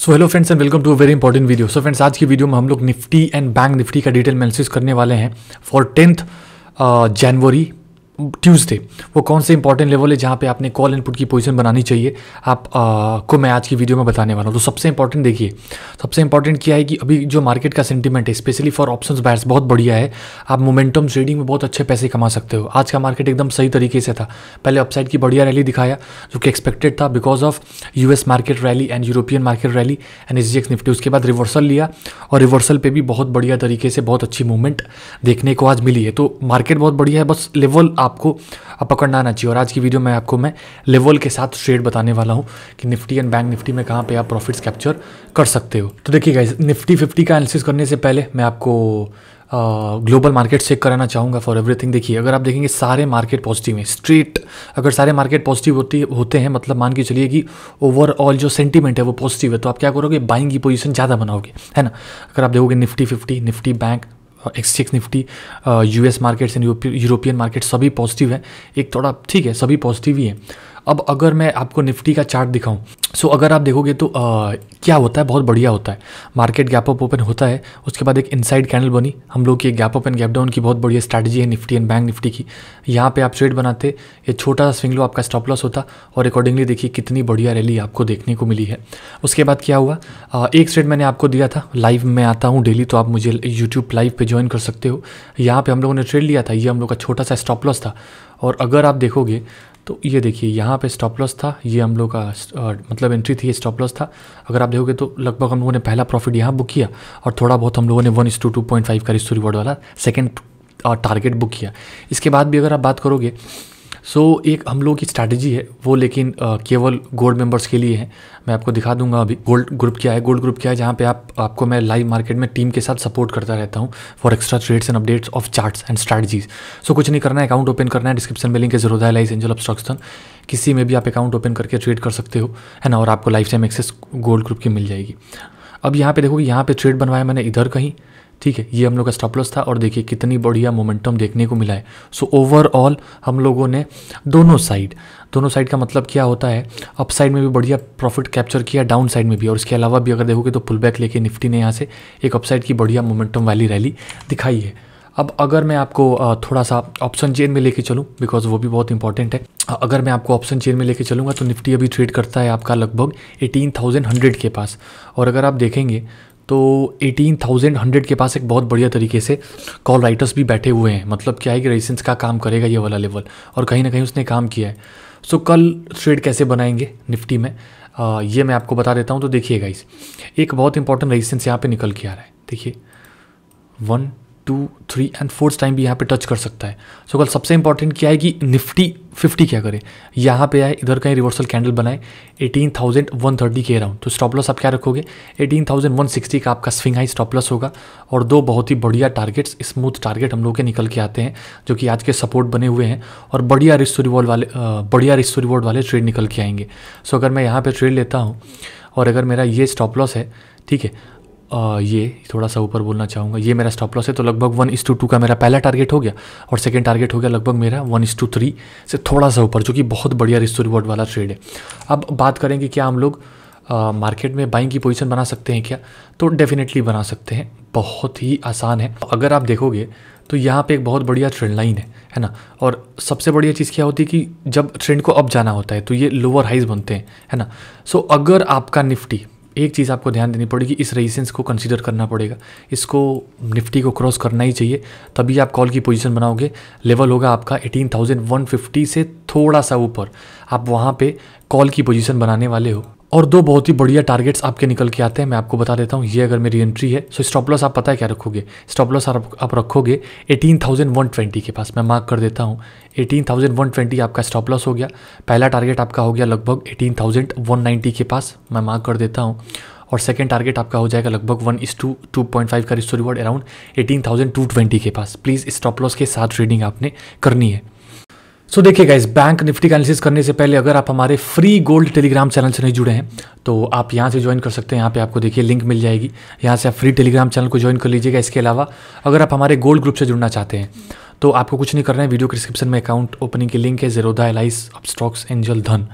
so hello friends and welcome to very important video so friends आज की वीडियो में हम लोग निफ्टी एंड बैंक निफ्टी का डिटेल एनालिसिस करने वाले हैं फॉर टेंथ जनवरी ट्यूसडे वो कौन से इंपॉर्टेंट लेवल है जहाँ पे आपने कॉल इनपुट की पोजीशन बनानी चाहिए आप आ, को मैं आज की वीडियो में बताने वाला हूँ तो सबसे इंपॉर्टेंट देखिए सबसे इंपॉर्टेंट क्या है कि अभी जो मार्केट का सेंटीमेंट है स्पेशली फॉर ऑप्शन बायर्स बहुत बढ़िया है आप मोमेंटम ट्रेडिंग में बहुत अच्छे पैसे कमा सकते हो आज का मार्केट एकदम सही तरीके से था पहले अपसाइड की बढ़िया रैली दिखाया जो कि एक्सपेक्टेड था because of US market rally and European market rally and S Nifty उसके बाद रिवर्सल लिया और रिवर्सल पर भी बहुत बढ़िया तरीके से बहुत अच्छी मूवमेंट देखने को आज मिली है तो मार्केट बहुत बढ़िया है बस लेवल आप आपको पकड़ना आना चाहिए और आज की वीडियो में आपको मैं लेवल के साथ ट्रेड बताने वाला हूँ कि निफ्टी एंड बैंक निफ्टी में कहाँ पे आप प्रॉफिट्स कैप्चर कर सकते हो तो देखिए गाइज निफ्टी फिफ्टी का एनालिसिस करने से पहले मैं आपको ग्लोबल मार्केट चेक कराना चाहूँगा फॉर एवरीथिंग देखिए अगर आप देखेंगे सारे मार्केट पॉजिटिव हैं स्ट्रेट अगर सारे मार्केट पॉजिटिव होती होते हैं मतलब मान के चलिए कि ओवरऑल जो सेंटीमेंट है वो पॉजिटिव है तो आप क्या करोगे बाइंग की पोजीशन ज़्यादा बनाओगे है ना अगर आप देखोगे Nifty fifty Nifty bank exchange Nifty US markets and European market सभी पॉजिटिव है एक थोड़ा ठीक है सभी पॉजिटिव ही है अब अगर मैं आपको निफ्टी का चार्ट दिखाऊं सो so, अगर आप देखोगे तो आ, क्या होता है बहुत बढ़िया होता है मार्केट गैप अप ओपन होता है उसके बाद एक इनसाइड कैंडल बनी हम लोग की gap up and gap down की बहुत बढ़िया स्ट्रैटेजी है निफ्टी एंड बैंक निफ्टी की यहाँ पे आप ट्रेड बनाते ये छोटा सा स्विंग लो आपका स्टॉप लॉस होता और अकॉर्डिंगली देखिए कितनी बढ़िया रैली आपको देखने को मिली है उसके बाद क्या हुआ आ, एक ट्रेड मैंने आपको दिया था लाइव में आता हूँ डेली तो आप मुझे यूट्यूब लाइव पर ज्वाइन कर सकते हो यहाँ पर हम लोगों ने ट्रेड लिया था ये हम लोग का छोटा सा स्टॉप लॉस था और अगर आप देखोगे तो ये देखिए यहाँ पे स्टॉप लॉस था ये हम लोग का मतलब एंट्री थी स्टॉप लॉस था अगर आप देखोगे तो लगभग हम लोगों ने पहला प्रॉफिट यहाँ बुक किया और थोड़ा बहुत हम लोगों ने वन इस टू टू पॉइंट फाइव का रिस्टू रिवॉर्ड वाला सेकेंड टारगेट बुक किया इसके बाद भी अगर आप बात करोगे सो so, एक हम लोगों की स्ट्रैटेजी है वो लेकिन केवल गोल्ड मेंबर्स के लिए है मैं आपको दिखा दूंगा अभी गोल्ड ग्रुप क्या है गोल्ड ग्रुप क्या है जहाँ पे आप आपको मैं लाइव मार्केट में टीम के साथ सपोर्ट करता रहता हूँ for extra trades and updates of charts and strategies so कुछ नहीं करना है अकाउंट ओपन करना है डिस्क्रिप्शन में लिंक है है लाइस एंजल स्ट्रक्सन किसी में भी आप अकाउंट ओपन करके ट्रेड कर सकते हो है ना और आपको lifetime access gold group की मिल जाएगी अब यहाँ पे देखो यहाँ पे ट्रेड बनवाया मैंने इधर कहीं ठीक है ये हम लोग का स्टॉप लॉस था और देखिए कितनी बढ़िया मोमेंटम देखने को मिला है सो so, ओवरऑल हम लोगों ने दोनों साइड दोनों साइड का मतलब क्या होता है अप साइड में भी बढ़िया प्रॉफिट कैप्चर किया डाउन साइड में भी और इसके अलावा भी अगर देखोगे तो पुलबैक लेके निफ्टी ने यहाँ से एक अपसाइड की बढ़िया मोमेंटम वाली रैली दिखाई है अब अगर मैं आपको थोड़ा सा ऑप्शन चेन में लेके चलूँ बिकॉज वो भी बहुत इंपॉर्टेंट है अगर मैं आपको ऑप्शन चेन में लेके चलूँगा तो निफ्टी अभी ट्रेड करता है आपका लगभग एटीन थाउजेंड हंड्रेड के पास और अगर आप देखेंगे तो एटीन थाउजेंड हंड्रेड के पास एक बहुत बढ़िया तरीके से कॉल राइटर्स भी बैठे हुए हैं मतलब क्या है कि रेजिस्टेंस का काम करेगा ये वाला लेवल और कहीं ना कहीं उसने काम किया है सो so, कल ट्रेड कैसे बनाएंगे निफ्टी में आ, ये मैं आपको बता देता हूँ तो देखिए गाइस एक बहुत इंपॉर्टेंट रेजिस्टेंस यहाँ पे निकल के आ रहा है देखिए one two three and fourth time भी यहाँ पे टच कर सकता है सो so, कल सबसे इंपॉर्टेंट क्या है कि निफ्टी फिफ्टी क्या करे यहाँ पे आए इधर कहीं रिवर्सल कैंडल बनाए एटीन थाउजेंड वन थर्टी के अराउंड तो स्टॉप लॉस आप क्या रखोगे एटीन थाउजेंड वन सिक्सटी का आपका स्विंग हाई स्टॉप लॉस होगा और दो बहुत ही बढ़िया टारगेट्स स्मूथ टारगेट हम लोग के निकल के आते हैं जो कि आज के सपोर्ट बने हुए हैं और बढ़िया रिस्क रिवॉर्ड वाले बढ़िया रिस्क रिवॉर्ड वाले ट्रेड निकल के आएंगे सो so, अगर मैं यहाँ पर ट्रेड लेता हूँ और अगर मेरा ये स्टॉप लॉस है ठीक है आ, ये थोड़ा सा ऊपर बोलना चाहूँगा ये मेरा स्टॉप लॉस है तो लगभग वन इस टू टू का मेरा पहला टारगेट हो गया और सेकंड टारगेट हो गया लगभग मेरा वन इस टू थ्री से थोड़ा सा ऊपर जो कि बहुत बढ़िया रिस्टो रिवॉर्ड वाला ट्रेड है अब बात करेंगे क्या हम लोग मार्केट में बाइंग की पोजिशन बना सकते हैं क्या तो डेफिनेटली बना सकते हैं बहुत ही आसान है अगर आप देखोगे तो यहाँ पे एक बहुत बढ़िया ट्रेंड लाइन है है ना और सबसे बढ़िया चीज़ क्या होती है कि जब ट्रेंड को अप जाना होता है तो ये लोअर हाइज बनते हैं है ना सो अगर आपका निफ्टी एक चीज़ आपको ध्यान देनी पड़ेगी इस रेजिस्टेंस को कंसीडर करना पड़ेगा इसको निफ्टी को क्रॉस करना ही चाहिए तभी आप कॉल की पोजीशन बनाओगे लेवल होगा आपका 18,150 से थोड़ा सा ऊपर आप वहाँ पे कॉल की पोजीशन बनाने वाले हो और दो बहुत ही बढ़िया टारगेट्स आपके निकल के आते हैं मैं आपको बता देता हूँ ये अगर मेरी एंट्री है सो स्टॉप लॉस आप पता है क्या रखोगे स्टॉप लॉस आप, थाउजेंड रखोगे 18,120 के पास मैं मार्क कर देता हूँ 18,120 आपका स्टॉप लॉस हो गया पहला टारगेट आपका हो गया लगभग 18,190 के पास मैं मार्क कर देता हूँ और सेकेंड टारगेट आपका हो जाएगा लगभग वन इस टू टू पॉइंट फाइव का risk to reward around eighteen thousand two twenty के पास प्लीज़ स्टॉप लॉस के साथ ट्रेडिंग आपने करनी है सो देखिएगा इस बैंक निफ्टी का एनालिसिस करने से पहले अगर आप हमारे फ्री गोल्ड टेलीग्राम चैनल से नहीं जुड़े हैं तो आप यहाँ से ज्वाइन कर सकते हैं यहाँ पे आपको देखिए लिंक मिल जाएगी यहाँ से आप फ्री टेलीग्राम चैनल को ज्वाइन कर लीजिएगा इसके अलावा अगर आप हमारे गोल्ड ग्रुप से जुड़ना चाहते हैं तो आपको कुछ नहीं करना है वीडियो डिस्क्रिप्शन में अकाउंट ओपनिंग की लिंक है Zerodha Alice Upstox Angel Dhan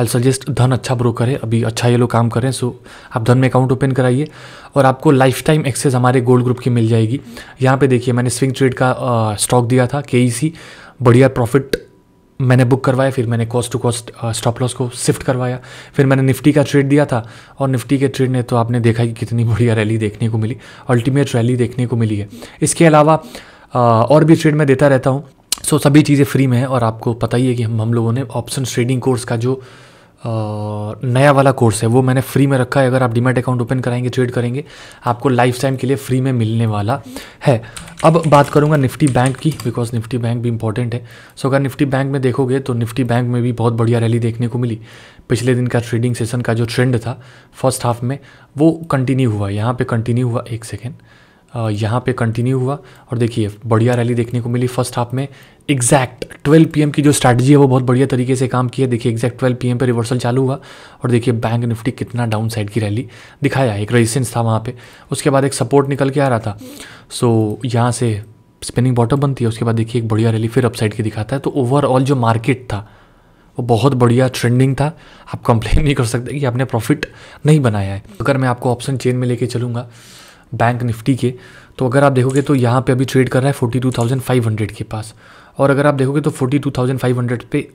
I suggest धन अच्छा ब्रोकर है अभी अच्छा ये लोग काम कर रहे हैं सो आप धन में अकाउंट ओपन कराइए और आपको लाइफ टाइम एक्सेस हमारे गोल्ड ग्रुप की मिल जाएगी यहाँ पे देखिए मैंने स्विंग ट्रेड का स्टॉक दिया था के e बढ़िया प्रॉफिट मैंने बुक करवाया फिर मैंने cost to cost stop loss को शिफ्ट करवाया फिर मैंने निफ्टी का ट्रेड दिया था और निफ्टी के ट्रेड ने तो आपने देखा कि कितनी बढ़िया रैली देखने को मिली अल्टीमेट रैली देखने को मिली है इसके अलावा uh, और भी ट्रेड मैं देता रहता हूँ सो सभी चीज़ें फ्री में है और आपको पता ही है कि हम हम लोगों ने ऑप्शन ट्रेडिंग कोर्स का जो नया वाला कोर्स है वो मैंने फ्री में रखा है अगर आप डीमेट अकाउंट ओपन कराएंगे ट्रेड करेंगे आपको लाइफ टाइम के लिए फ्री में मिलने वाला है अब बात करूँगा निफ्टी बैंक की बिकॉज निफ्टी बैंक भी इंपॉर्टेंट है सो अगर निफ्टी बैंक में देखोगे तो निफ्टी बैंक में भी बहुत बढ़िया रैली देखने को मिली पिछले दिन का ट्रेडिंग सेशन का जो ट्रेंड था फर्स्ट हाफ में वो कंटिन्यू हुआ यहाँ पर कंटिन्यू हुआ एक सेकेंड यहाँ पे कंटिन्यू हुआ और देखिए बढ़िया रैली देखने को मिली फर्स्ट हाफ में एग्जैक्ट 12 पीएम की जो स्ट्रैटेजी है वो बहुत बढ़िया तरीके से काम किया देखिए एग्जैक्ट 12 पीएम पे रिवर्सल चालू हुआ और देखिए बैंक निफ्टी कितना डाउन साइड की रैली दिखाया एक रेजिस्टेंस था वहाँ पे उसके बाद एक सपोर्ट निकल के आ रहा था सो so, यहाँ से स्पिनिंग बॉटम बनती है उसके बाद देखिए एक बढ़िया रैली फिर अपसाइड की दिखाता है तो ओवरऑल जो मार्केट था वो बहुत बढ़िया ट्रेंडिंग था आप कंप्लेन नहीं कर सकते कि आपने प्रॉफिट नहीं बनाया है अगर मैं आपको ऑप्शन चेन में लेके चलूँगा बैंक निफ्टी के तो अगर आप देखोगे तो यहाँ पे अभी ट्रेड कर रहा है forty two thousand five hundred के पास और अगर आप देखोगे तो forty two thousand five hundred पे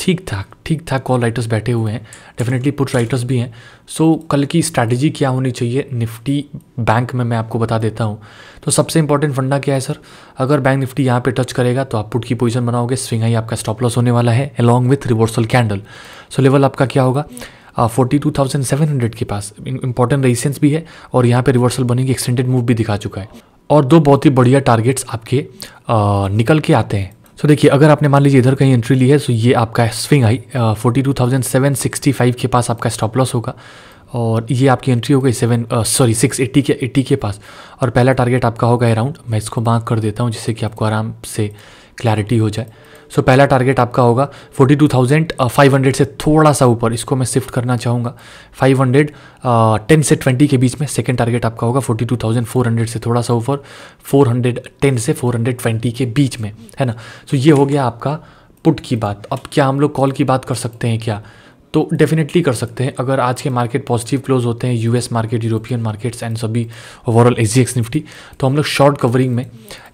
ठीक ठाक ठीक ठाक कॉल राइटर्स बैठे हुए हैं डेफिनेटली पुट राइटर्स भी हैं सो so, कल की स्ट्रैटेजी क्या होनी चाहिए निफ्टी बैंक में मैं आपको बता देता हूँ तो सबसे इंपॉर्टेंट फंडा क्या है सर अगर बैंक निफ्टी यहाँ पे टच करेगा तो आप पुट की पोजीशन बनाओगे स्विंग आई आपका स्टॉप लॉस होने वाला है along with reversal candle so level आपका क्या होगा forty two thousand seven hundred के पास इंपॉर्टेंट रेजिस्टेंस भी है और यहाँ पे रिवर्सल बनेगी एक्सटेंडेड मूव भी दिखा चुका है और दो बहुत ही बढ़िया टारगेट्स आपके आ, निकल के आते हैं सो so, देखिए अगर आपने मान लीजिए इधर कहीं एंट्री ली है सो तो so ये आपका swing high forty two thousand seven sixty five के पास आपका स्टॉप लॉस होगा और ये आपकी एंट्री हो गई सेवन सॉरी सिक्स एट्टी के एट्टी के पास और पहला टारगेट आपका होगा अराउंड मैं इसको मार्क कर देता हूँ जिससे कि आपको आराम से क्लैरिटी हो जाए सो पहला टारगेट आपका होगा 42,500 uh, से थोड़ा सा ऊपर इसको मैं शिफ्ट करना चाहूँगा 500 टेन uh, से 20 के बीच में सेकेंड टारगेट आपका होगा 42,400 से थोड़ा सा ऊपर 410 से 420 के बीच में है ना सो so ये हो गया आपका पुट की बात अब क्या हम लोग कॉल की बात कर सकते हैं क्या तो डेफिनेटली कर सकते हैं अगर आज के मार्केट पॉजिटिव क्लोज होते हैं US market European markets and सभी ओवरऑल एस जी निफ्टी तो हम लोग शॉर्ट कवरिंग में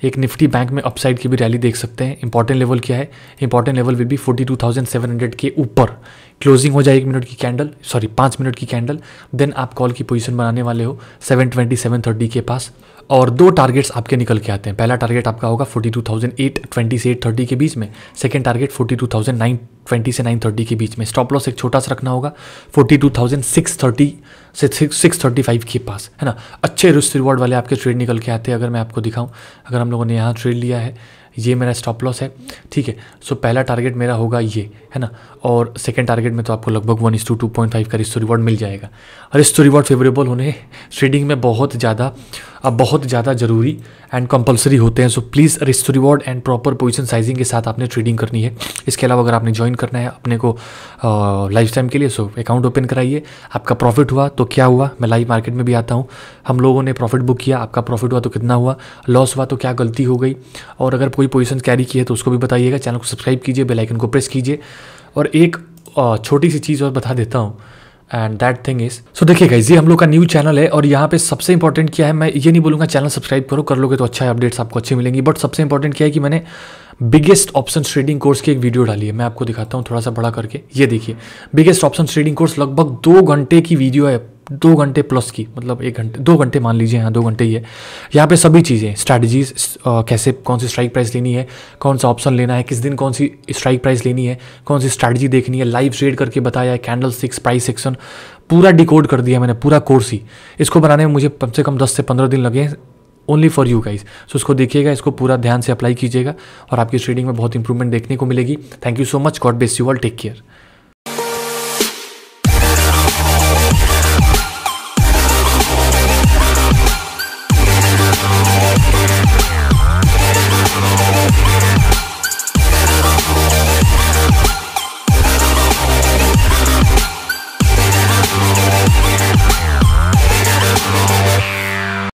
एक निफ्टी बैंक में अपसाइड की भी रैली देख सकते हैं इंपॉर्टेंट लेवल क्या है इंपॉर्टेंट लेवल विल भी forty two thousand seven hundred के ऊपर क्लोजिंग हो जाए एक मिनट की कैंडल सॉरी पाँच मिनट की कैंडल देन आप कॉल की पोजीशन बनाने वाले हो सेवन ट्वेंटी सेवन थर्टी के पास और दो टारगेट्स आपके निकल के आते हैं पहला टारगेट आपका होगा forty two thousand eight twenty से एट थर्टी के बीच में second target forty two thousand nine twenty से नाइन थर्टी के बीच में स्टॉप लॉस एक छोटा सा रखना होगा forty two thousand six thirty से सिक्स थर्टी फाइव के पास है ना अच्छे रिस्क रिवॉर्ड वाले आपके ट्रेड निकल के आते हैं अगर मैं आपको दिखाऊं अगर हम लोगों ने यहाँ ट्रेड लिया है ये मेरा स्टॉप लॉस है ठीक है सो पहला टारगेट मेरा होगा ये है ना और सेकेंड टारगेट में तो आपको लगभग वन इस टू टू पॉइंट फाइव का रिस्टो रिवॉर्ड मिल जाएगा और रिस्टो रिवॉर्ड फेवरेबल होने ट्रेडिंग में बहुत ज़्यादा अब बहुत ज़्यादा ज़रूरी एंड कंपलसरी होते हैं so please risk reward and proper position sizing के साथ आपने ट्रेडिंग करनी है इसके अलावा अगर आपने ज्वाइन करना है अपने को लाइफ टाइम के लिए सो अकाउंट ओपन कराइए आपका प्रॉफिट हुआ तो क्या हुआ मैं लाइव मार्केट में भी आता हूँ हम लोगों ने प्रॉफिट बुक किया आपका प्रॉफिट हुआ तो कितना हुआ लॉस हुआ तो क्या गलती हो गई और अगर कोई पोजीशन कैरी की है तो उसको भी बताइएगा चैनल को सब्सक्राइब कीजिए बेल आइकन को प्रेस कीजिए और एक छोटी सी चीज़ और बता देता हूँ and that thing is so देखिए गाइज ये हम लोग का न्यू चैनल है और यहाँ पे सबसे इंपॉर्टेंट क्या है मैं ये नहीं बोलूँगा चैनल सब्सक्राइब करो कर लोगे तो अच्छा अपडेट्स आपको अच्छी मिलेंगी बट सबसे इंपॉर्टेंट क्या है कि मैंने बिगेस्ट ऑप्शन ट्रेडिंग कोर्स की एक वीडियो डाली है मैं आपको दिखाता हूँ थोड़ा सा बड़ा करके ये देखिए बिगेस्ट ऑप्शन ट्रेडिंग कोर्स लगभग दो घंटे की वीडियो है दो घंटे प्लस की मतलब एक घंटे दो घंटे मान लीजिए यहाँ दो घंटे ही है यहाँ पे सभी चीज़ें स्ट्रैटेजीज कैसे कौन सी स्ट्राइक प्राइस लेनी है कौन सा ऑप्शन लेना है किस दिन कौन सी स्ट्राइक प्राइस लेनी है कौन सी स्ट्रैटेजी देखनी है लाइव ट्रेड करके बताया है कैंडल सिक्स प्राइस सेक्शन पूरा डिकोड कर दिया मैंने पूरा कोर्स ही इसको बनाने में मुझे कम से कम दस से पंद्रह दिन लगे only for you guys so इसको देखिएगा इसको पूरा ध्यान से अप्लाई कीजिएगा और आपकी ट्रेडिंग में बहुत इंप्रूवमेंट देखने को मिलेगी thank you so much god bless you all take care